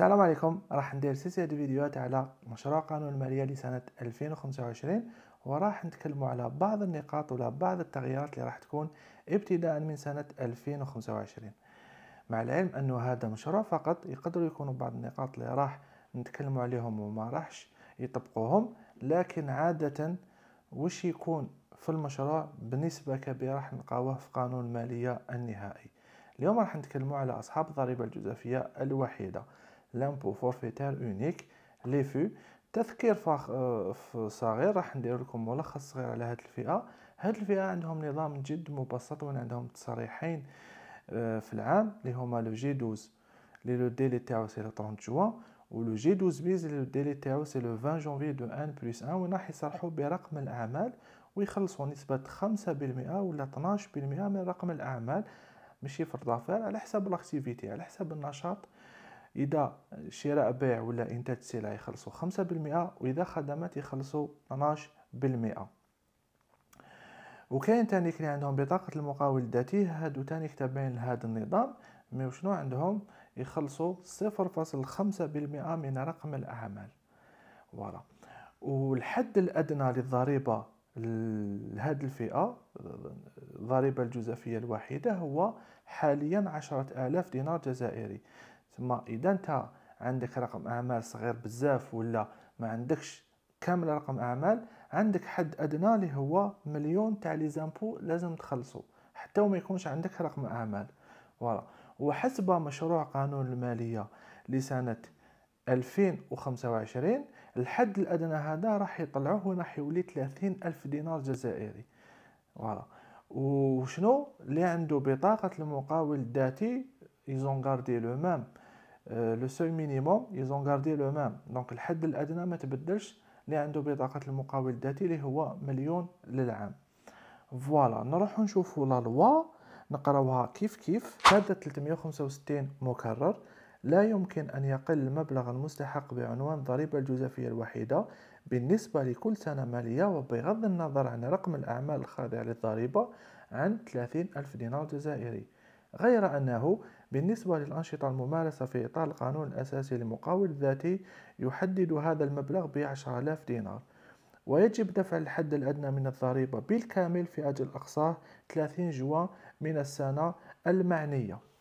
السلام عليكم راح ندير سلسلة فيديوهات على مشروع قانون المالية لسنة 2025 وراح نتكلموا على بعض النقاط ولا بعض التغييرات اللي راح تكون ابتداء من سنة 2025 مع العلم أنه هذا مشروع فقط يقدروا يكونوا بعض النقاط اللي راح نتكلموا عليهم وما راحش يطبقوهم لكن عادة وش يكون في المشروع بنسبة كبيرة راح نلقاوه في قانون المالية النهائي اليوم راح نتكلموا على أصحاب الضريبة الجزافية الوحيدة لامبو فورفيتير اونيك لي فو تذكير فخ صغير راح ندير لكم ملخص صغير على هذه الفئه هذه الفئه عندهم نظام جد مبسط وين عندهم تصريحين في العام اللي هما لو جي 12 لي لو ديلي تاعو سي لو 30 جوان ولو جي 12 بيز اللي لو ديلي تاعو سي لو 20 جونفي دو 1 بلس 1 وين راح يصرحوا برقم الاعمال ويخلصوا نسبة 5% ولا 12% من رقم الأعمال ماشي في الرافال على حسب لاكتيفيتي على حسب النشاط اذا شراء بيع ولا انتاج سلع يخلصوا 5% واذا خدمات يخلصوا 12% وكاين تانيك اللي عندهم بطاقه المقاول الذاتي هادو تانيك تابعين لهذا النظام مي وشنو عندهم يخلصوا 0.5% من رقم الاعمال فوالا والحد الادنى للضريبه لهذه الفئه الضريبه الجزافيه الوحيدة هو حاليا عشرة آلاف دينار جزائري تما اذا انت عندك رقم اعمال صغير بزاف ولا ما عندكش كامل رقم اعمال عندك حد ادنى اللي هو مليون تاع لي زامبو لازم تخلصو حتى وما يكونش عندك رقم اعمال فوالا وحسب مشروع قانون الماليه لسنه 2025 الحد الادنى هذا راح يطلعوه راح يولي 30 الف دينار جزائري فوالا وشنو اللي عنده بطاقه المقاول الذاتي ايزون غاردي لو ميم لو سوي مينيموم يزون غاردي لو ميم دونك الحد الادنى ما تبدلش اللي عنده بطاقه المقاول الذاتي اللي هو مليون للعام فوالا نروحو نشوفو لا لوا نقراوها كيف كيف ماده 365 مكرر لا يمكن أن يقل المبلغ المستحق بعنوان الضريبة الجزافية الوحيدة بالنسبة لكل سنة مالية وبغض النظر عن رقم الأعمال الخاضعة للضريبة عن 30 ألف دينار جزائري غير أنه بالنسبة للأنشطة الممارسة في إطار القانون الأساسي للمقاول الذاتي يحدد هذا المبلغ ب آلاف دينار ويجب دفع الحد الأدنى من الضريبة بالكامل في أجل أقصاه 30 جوان من السنة المعنية